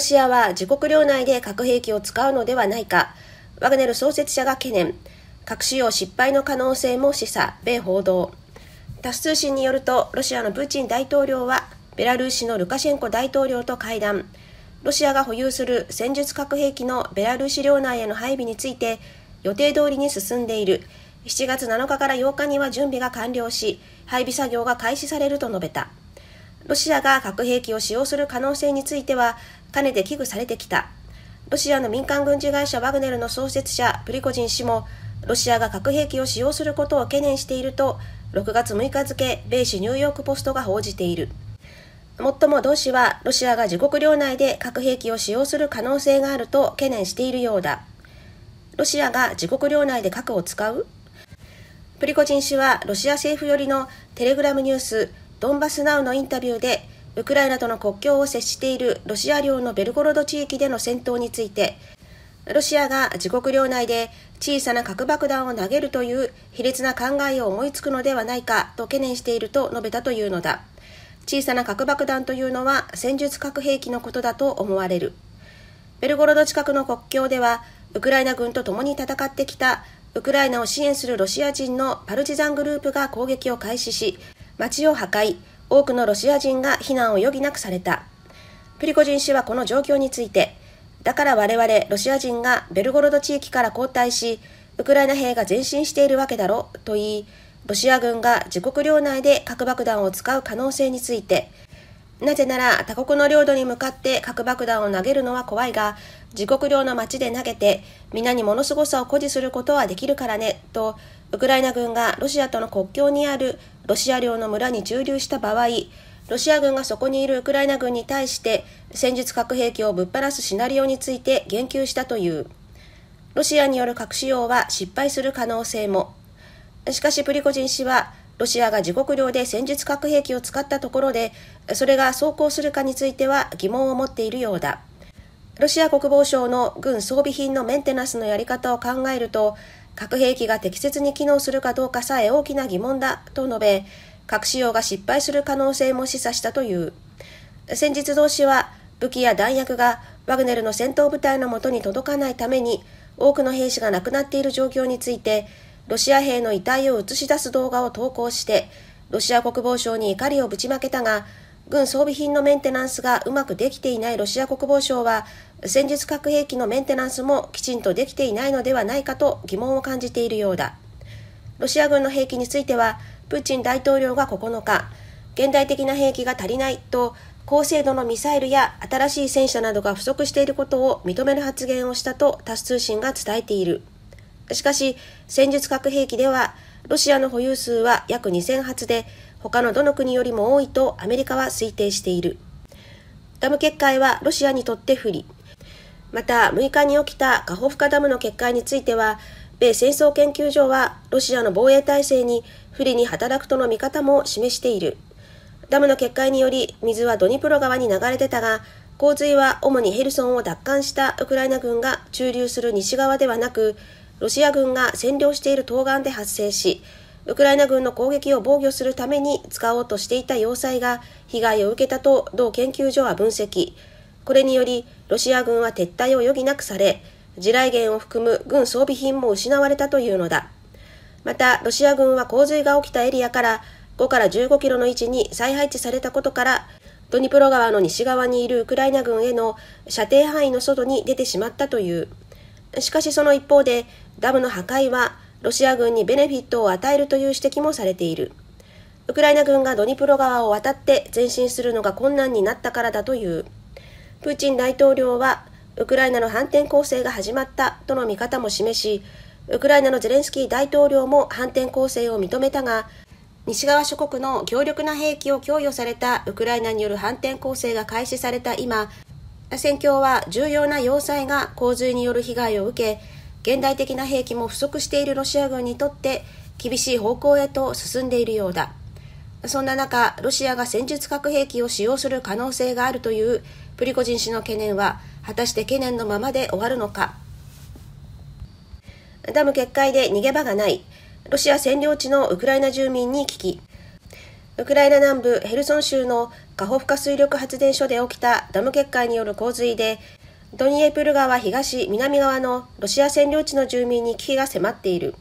ロシアは自国領内で核兵器を使うのではないか、ワグネル創設者が懸念、核使用失敗の可能性も示唆、米報道。タス通信によると、ロシアのプーチン大統領は、ベラルーシのルカシェンコ大統領と会談、ロシアが保有する戦術核兵器のベラルーシ領内への配備について、予定通りに進んでいる。7月7日から8日には準備が完了し、配備作業が開始されると述べた。ロシアが核兵器を使用する可能性については、かねて危惧されてきた。ロシアの民間軍事会社ワグネルの創設者、プリコジン氏も、ロシアが核兵器を使用することを懸念していると、6月6日付、米紙ニューヨークポストが報じている。もっとも同氏は、ロシアが自国領内で核兵器を使用する可能性があると懸念しているようだ。ロシアが自国領内で核を使うプリコジン氏はロシア政府寄りのテレグラムニュースドンバスナウのインタビューでウクライナとの国境を接しているロシア領のベルゴロド地域での戦闘についてロシアが自国領内で小さな核爆弾を投げるという卑劣な考えを思いつくのではないかと懸念していると述べたというのだ小さな核爆弾というのは戦術核兵器のことだと思われるベルゴロド近くの国境ではウクライナ軍と共に戦ってきたウクライナを支援するロシア人のパルチザングループが攻撃を開始し街を破壊、多くのロシア人が避難を余儀なくされた。プリコジン氏はこの状況について、だから我々ロシア人がベルゴロド地域から後退し、ウクライナ兵が前進しているわけだろと言い、ロシア軍が自国領内で核爆弾を使う可能性について、なぜなら他国の領土に向かって核爆弾を投げるのは怖いが、自国領の町で投げて、皆にものすごさを誇示することはできるからね、とウクライナ軍がロシアとの国境にあるロシア領の村に駐留した場合、ロシア軍がそこにいるウクライナ軍に対して戦術核兵器をぶっ放すシナリオについて言及したという。ロシアによる核使用は失敗する可能性も。しかしプリコジン氏は、ロシアが自国領で戦術核兵器を使ったところで、それが走行するかについては疑問を持っているようだ。ロシア国防省の軍装備品のメンテナンスのやり方を考えると、核兵器が適切に機能するかどうかさえ大きな疑問だと述べ、核使用が失敗する可能性も示唆したという。先日同氏は武器や弾薬がワグネルの戦闘部隊のもとに届かないために多くの兵士が亡くなっている状況についてロシア兵の遺体を映し出す動画を投稿してロシア国防省に怒りをぶちまけたが軍装備品のメンテナンスがうまくできていないロシア国防省は、戦術核兵器のメンテナンスもきちんとできていないのではないかと疑問を感じているようだ。ロシア軍の兵器については、プーチン大統領が9日、現代的な兵器が足りないと、高精度のミサイルや新しい戦車などが不足していることを認める発言をしたとタス通信が伝えている。しかし、戦術核兵器では、ロシアの保有数は約2000発で、他のどの国よりも多いとアメリカは推定している。ダム決壊はロシアにとって不利。また、6日に起きたカホフカダムの決壊については、米戦争研究所はロシアの防衛体制に不利に働くとの見方も示している。ダムの決壊により水はドニプロ川に流れてたが、洪水は主にヘルソンを奪還したウクライナ軍が駐留する西側ではなく、ロシア軍が占領している東岸で発生し、ウクライナ軍の攻撃を防御するために使おうとしていた要塞が被害を受けたと同研究所は分析。これにより、ロシア軍は撤退を余儀なくされ、地雷原を含む軍装備品も失われたというのだ。また、ロシア軍は洪水が起きたエリアから5から15キロの位置に再配置されたことから、ドニプロ川の西側にいるウクライナ軍への射程範囲の外に出てしまったという。しかしその一方で、ダムの破壊はロシア軍にベネフィットを与えるという指摘もされているウクライナ軍がドニプロ川を渡って前進するのが困難になったからだというプーチン大統領はウクライナの反転攻勢が始まったとの見方も示しウクライナのゼレンスキー大統領も反転攻勢を認めたが西側諸国の強力な兵器を供与されたウクライナによる反転攻勢が開始された今戦況は重要な要塞が洪水による被害を受け現代的な兵器も不足しているロシア軍にとって厳しい方向へと進んでいるようだそんな中ロシアが戦術核兵器を使用する可能性があるというプリコジン氏の懸念は果たして懸念のままで終わるのかダム決壊で逃げ場がないロシア占領地のウクライナ住民に聞きウクライナ南部ヘルソン州のカホフカ水力発電所で起きたダム決壊による洪水でドニエプル川東、南側のロシア占領地の住民に危機が迫っている。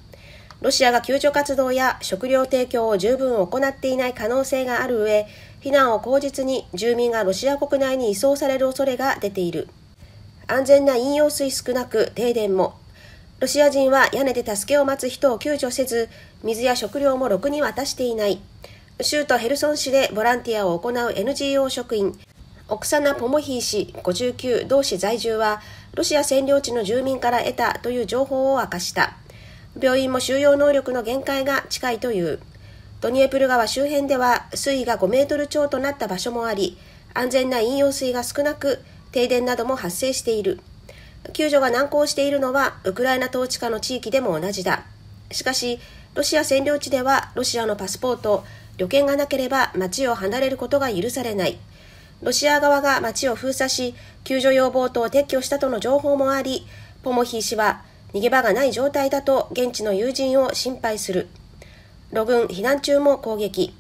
ロシアが救助活動や食料提供を十分行っていない可能性がある上、避難を口実に住民がロシア国内に移送される恐れが出ている。安全な飲用水少なく停電も。ロシア人は屋根で助けを待つ人を救助せず、水や食料もろくに渡していない。州都ヘルソン市でボランティアを行う NGO 職員オクサナ・ポモヒー氏59同市在住はロシア占領地の住民から得たという情報を明かした病院も収容能力の限界が近いというドニエプル川周辺では水位が5メートル超となった場所もあり安全な飲用水が少なく停電なども発生している救助が難航しているのはウクライナ統治下の地域でも同じだしかしロシア占領地ではロシアのパスポート旅券がなければ町を離れることが許されないロシア側が街を封鎖し、救助用ボートを撤去したとの情報もあり、ポモヒー氏は逃げ場がない状態だと現地の友人を心配する。ロ軍避難中も攻撃。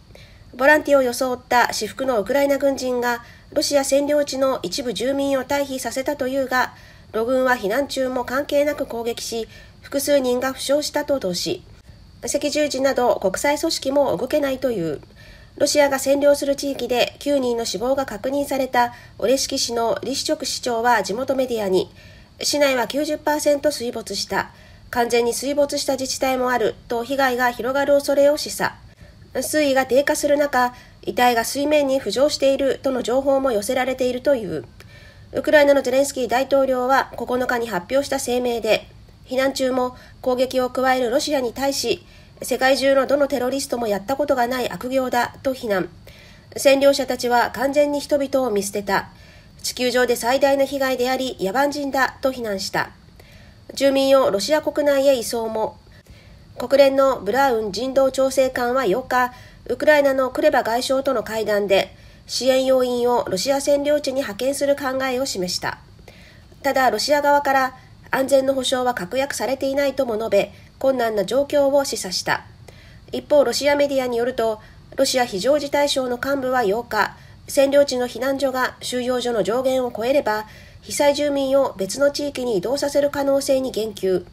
ボランティアを装った私服のウクライナ軍人がロシア占領地の一部住民を退避させたというが、ロ軍は避難中も関係なく攻撃し、複数人が負傷したと同し、赤十字など国際組織も動けないという。ロシアが占領する地域で9人の死亡が確認されたオレシキ市のリシチョク市長は地元メディアに、市内は90%水没した。完全に水没した自治体もあると被害が広がる恐れを示唆。水位が低下する中、遺体が水面に浮上しているとの情報も寄せられているという。ウクライナのゼレンスキー大統領は9日に発表した声明で、避難中も攻撃を加えるロシアに対し、世界中のどのテロリストもやったことがない悪行だと非難。占領者たちは完全に人々を見捨てた。地球上で最大の被害であり野蛮人だと非難した。住民をロシア国内へ移送も。国連のブラウン人道調整官は8日、ウクライナのクレバ外相との会談で、支援要員をロシア占領地に派遣する考えを示した。ただ、ロシア側から安全の保障は確約されていないとも述べ、困難な状況を示唆した一方ロシアメディアによるとロシア非常事態省の幹部は8日占領地の避難所が収容所の上限を超えれば被災住民を別の地域に移動させる可能性に言及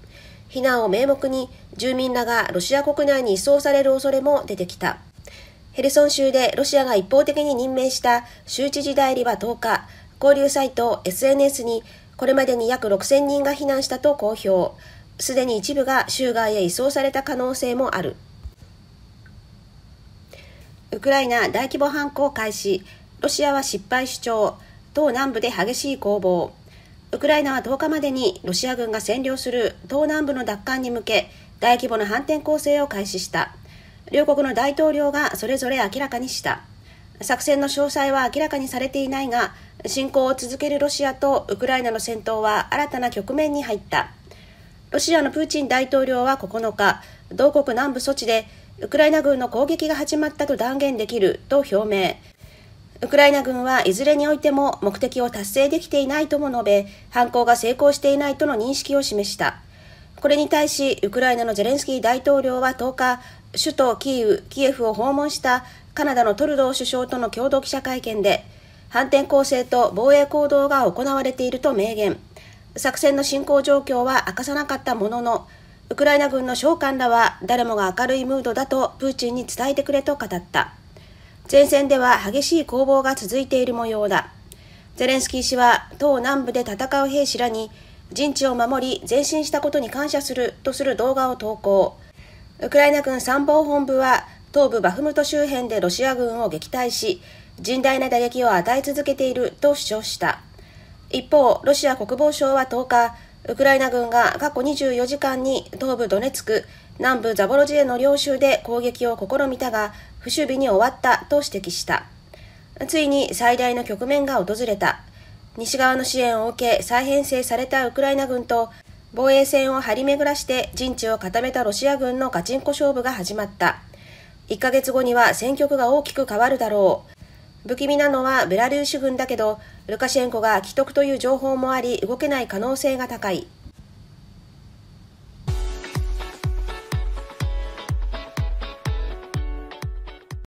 避難を名目に住民らがロシア国内に移送される恐れも出てきたヘルソン州でロシアが一方的に任命した州知事代理は10日交流サイト SNS にこれまでに約6000人が避難したと公表すでに一部が州外へ移送された可能性もある。ウクライナ大規模反攻開始、ロシアは失敗主張、東南部で激しい攻防。ウクライナは10日までにロシア軍が占領する東南部の奪還に向け大規模な反転攻勢を開始した。両国の大統領がそれぞれ明らかにした。作戦の詳細は明らかにされていないが、侵攻を続けるロシアとウクライナの戦闘は新たな局面に入った。ロシアのプーチン大統領は9日、同国南部措置で、ウクライナ軍の攻撃が始まったと断言できると表明。ウクライナ軍はいずれにおいても目的を達成できていないとも述べ、犯行が成功していないとの認識を示した。これに対し、ウクライナのゼレンスキー大統領は10日、首都キーウ、キエフを訪問したカナダのトルドー首相との共同記者会見で、反転攻勢と防衛行動が行われていると明言。作戦の進行状況は明かさなかったものの、ウクライナ軍の将官らは誰もが明るいムードだとプーチンに伝えてくれと語った。前線では激しい攻防が続いている模様だ。ゼレンスキー氏は東南部で戦う兵士らに陣地を守り前進したことに感謝するとする動画を投稿。ウクライナ軍参謀本部は東部バフムト周辺でロシア軍を撃退し、甚大な打撃を与え続けていると主張した。一方、ロシア国防省は10日、ウクライナ軍が過去24時間に東部ドネツク、南部ザボロジエの領州で攻撃を試みたが、不守備に終わったと指摘した。ついに最大の局面が訪れた。西側の支援を受け再編成されたウクライナ軍と防衛線を張り巡らして陣地を固めたロシア軍のガチンコ勝負が始まった。1ヶ月後には戦局が大きく変わるだろう。不気味なのはベラルーシ軍だけど、ルカシェンコが既得という情報もあり、動けない可能性が高い。